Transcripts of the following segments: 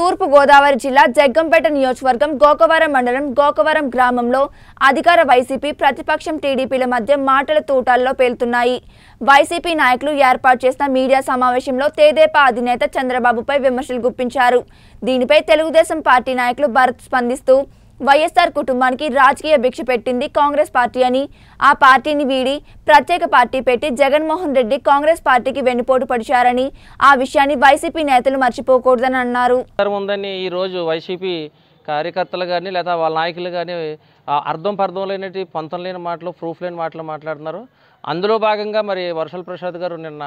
తూర్పు గోదావరి జిల్లా జగ్గంపేట నియోజకవర్గం గోకవరం మండలం గోకవరం గ్రామంలో అధికార వైసీపీ ప్రతిపక్షం టీడీపీల మధ్య మాటల తూటాల్లో పేలుతున్నాయి వైసీపీ నాయకులు ఏర్పాటు చేసిన మీడియా సమావేశంలో తేదేపా అధినేత చంద్రబాబుపై విమర్శలు గుప్పించారు దీనిపై తెలుగుదేశం పార్టీ నాయకులు భరత్ స్పందిస్తూ వైఎస్ఆర్ కుటుంబానికి రాజకీయ భిక్ష పెట్టింది కాంగ్రెస్ పార్టీ అని ఆ పార్టీని వీడి ప్రత్యేక పార్టీ పెట్టి జగన్మోహన్ రెడ్డి కాంగ్రెస్ పార్టీకి వెన్నుపోటు పడిచారని ఆ విషయాన్ని వైసీపీ నేతలు మర్చిపోకూడదని అన్నారు ఈ రోజు వైసీపీ కార్యకర్తలు కానీ లేదా వాళ్ళ నాయకులు కానీ అర్థం పర్థం లేనటి పంతం లేని మాటలు ప్రూఫ్ లేని మాటలు మాట్లాడుతున్నారు అందులో భాగంగా మరి వర్షల్ ప్రసాద్ గారు నిన్న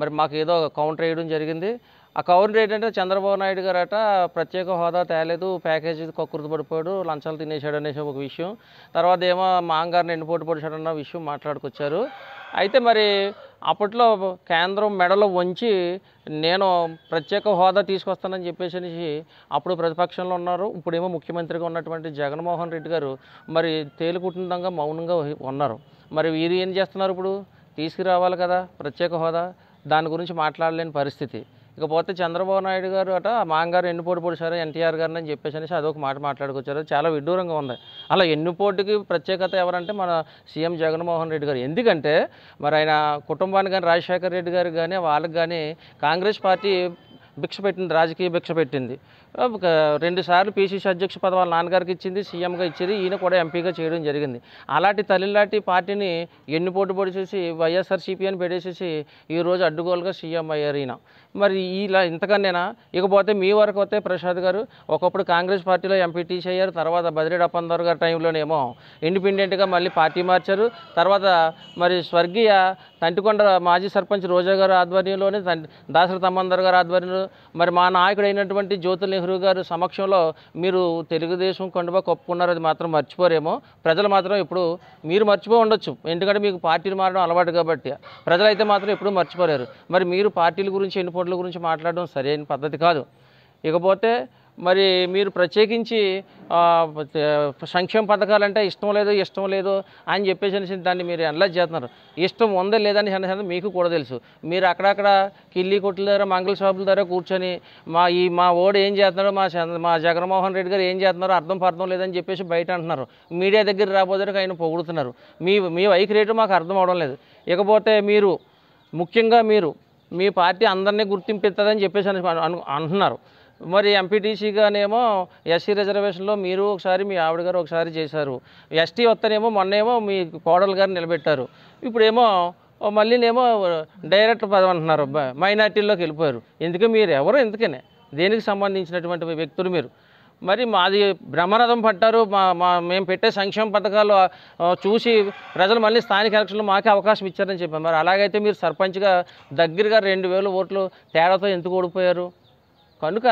మరి మాకు ఏదో కౌంటర్ వేయడం జరిగింది ఆ కౌంటర్ ఏంటంటే చంద్రబాబు నాయుడు గారట ప్రత్యేక హోదా తేలేదు ప్యాకేజీ కక్కుర్తి పడిపోయాడు లంచాలు తినేశాడు అనేసి ఒక విషయం తర్వాత ఏమో మాంగారిని ఎన్ని పోటీ పొడిచాడన్న విషయం మాట్లాడుకొచ్చారు అయితే మరి అప్పట్లో కేంద్రం మెడలో వంచి నేను ప్రత్యేక హోదా తీసుకొస్తానని చెప్పేసి అప్పుడు ప్రతిపక్షంలో ఉన్నారు ఇప్పుడేమో ముఖ్యమంత్రిగా ఉన్నటువంటి జగన్మోహన్ రెడ్డి గారు మరి తేలికుటుందంగా మౌనంగా ఉన్నారు మరి వీరు ఏం చేస్తున్నారు ఇప్పుడు తీసుకురావాలి కదా ప్రత్యేక హోదా దాని గురించి మాట్లాడలేని పరిస్థితి ఇకపోతే చంద్రబాబు నాయుడు గారు అట మాంగారు ఎన్ని పోటీ పొడిచారు ఎన్టీఆర్ గారిని అని చెప్పేసి అనేసి అదొక మాట మాట్లాడుకొచ్చారు చాలా విడ్డూరంగా ఉంది అలా ఎన్ని పోటీకి ప్రత్యేకత ఎవరంటే మన సీఎం జగన్మోహన్ రెడ్డి గారు ఎందుకంటే మరి ఆయన కుటుంబానికి కానీ రాజశేఖర రెడ్డి గారికి కానీ వాళ్ళకి కానీ కాంగ్రెస్ పార్టీ భిక్ష పెట్టింది రాజకీయ భిక్ష పెట్టింది రెండుసార్లు పీసీసీ అధ్యక్ష పదవాలు నాన్నగారికి ఇచ్చింది సీఎంగా ఇచ్చింది ఈయన కూడా ఎంపీగా చేయడం జరిగింది అలాంటి తల్లిలాంటి పార్టీని ఎన్ని పోటు పొడి చేసి వైఎస్ఆర్సీపీ అని పెట్టేసేసి ఈరోజు అడ్డుగోలుగా సీఎం అయ్యారు ఈయన మరి ఇలా ఇంతకన్నా ఇకపోతే మీ వరకు వస్తే ప్రసాద్ గారు ఒకప్పుడు కాంగ్రెస్ పార్టీలో ఎంపీటీసీ అయ్యారు తర్వాత బదిరెడ్డి అప్పందర్ గారి టైంలోనేమో ఇండిపెండెంట్గా మళ్ళీ పార్టీ మార్చారు తర్వాత మరి స్వర్గీయ తంటికొండ మాజీ సర్పంచ్ రోజా గారు ఆధ్వర్యంలోనే దాసరి తమ్మందర్ గారు ఆధ్వర్యంలో మరి మా నాయకుడు అయినటువంటి జ్యోతి నెహ్రూ గారు సమక్షంలో మీరు తెలుగుదేశం కొండబా కప్పుకున్నారు అది మాత్రం మర్చిపోరేమో ప్రజలు మాత్రం ఇప్పుడు మీరు మర్చిపో ఉండొచ్చు ఎందుకంటే మీకు పార్టీలు మారడం అలవాటు కాబట్టి ప్రజలైతే మాత్రం ఎప్పుడు మర్చిపోలేరు మరి మీరు పార్టీల గురించి ఎన్నిపోట్ల గురించి మాట్లాడడం సరైన పద్ధతి కాదు ఇకపోతే మరి మీరు ప్రత్యేకించి సంక్షేమ పథకాలు అంటే ఇష్టం లేదు ఇష్టం లేదు అని చెప్పేసి దాన్ని మీరు అనలైజ్ చేస్తున్నారు ఇష్టం ఉందా లేదని అన్నది మీకు కూడా తెలుసు మీరు అక్కడక్కడ కిల్లీ కొట్ల దగ్గర మంగళ షాపుల ద్వారా కూర్చొని మా ఈ మా ఓడు ఏం చేస్తున్నాడు మా మా జగన్మోహన్ రెడ్డి గారు ఏం చేస్తున్నారో అర్థం పర్థం లేదని చెప్పేసి బయట అంటున్నారు మీడియా దగ్గర రాబోదరికి ఆయన పొగుడుతున్నారు మీ మీ రేటు మాకు అర్థం అవడం లేదు ఇకపోతే మీరు ముఖ్యంగా మీరు మీ పార్టీ అందరినీ గుర్తింపు ఇస్తుందని చెప్పేసి అంటున్నారు మరి ఎంపీటీసీగానేమో ఎస్సీ రిజర్వేషన్లో మీరు ఒకసారి మీ ఆవిడ గారు ఒకసారి చేశారు ఎస్టీ వస్తేనేమో మొన్నేమో మీ కోడలు గారు నిలబెట్టారు ఇప్పుడేమో మళ్ళీనేమో డైరెక్ట్ పదవి అంటున్నారు మైనార్టీల్లోకి వెళ్ళిపోయారు ఎందుకు మీరు ఎవరు ఎందుకనే దేనికి సంబంధించినటువంటి వ్యక్తులు మీరు మరి మాది బ్రహ్మరథం పట్టారు మా మా మేము పెట్టే సంక్షేమ పథకాలు చూసి ప్రజలు మళ్ళీ స్థానిక ఎలక్షన్లు మాకే అవకాశం ఇచ్చారని చెప్పారు మరి అలాగైతే మీరు సర్పంచ్గా దగ్గరగా రెండు ఓట్లు తేడాతో ఎందుకు ఓడిపోయారు కనుక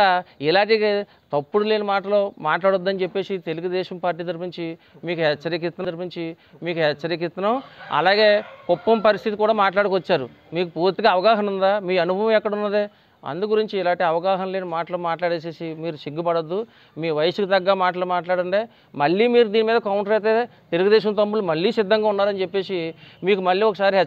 ఇలాంటి తప్పుడు లేని మాటలు మాట్లాడొద్దని చెప్పేసి తెలుగుదేశం పార్టీ తరపుంచి మీకు హెచ్చరిక ఇస్తున్న తరపుంచి మీకు హెచ్చరిక ఇస్తున్నాం అలాగే కుప్పం పరిస్థితి కూడా మాట్లాడుకొచ్చారు మీకు పూర్తిగా అవగాహన ఉందా మీ అనుభవం ఎక్కడున్నదే అందు గురించి ఇలాంటి అవగాహన లేని మాటలు మాట్లాడేసేసి మీరు సిగ్గుపడద్దు మీ వయసుకు తగ్గ మాటలు మాట్లాడండి మళ్ళీ మీరు దీని మీద కౌంటర్ అయితే తెలుగుదేశం తమ్ముళ్ళు మళ్ళీ సిద్ధంగా ఉన్నారని చెప్పేసి మీకు మళ్ళీ ఒకసారి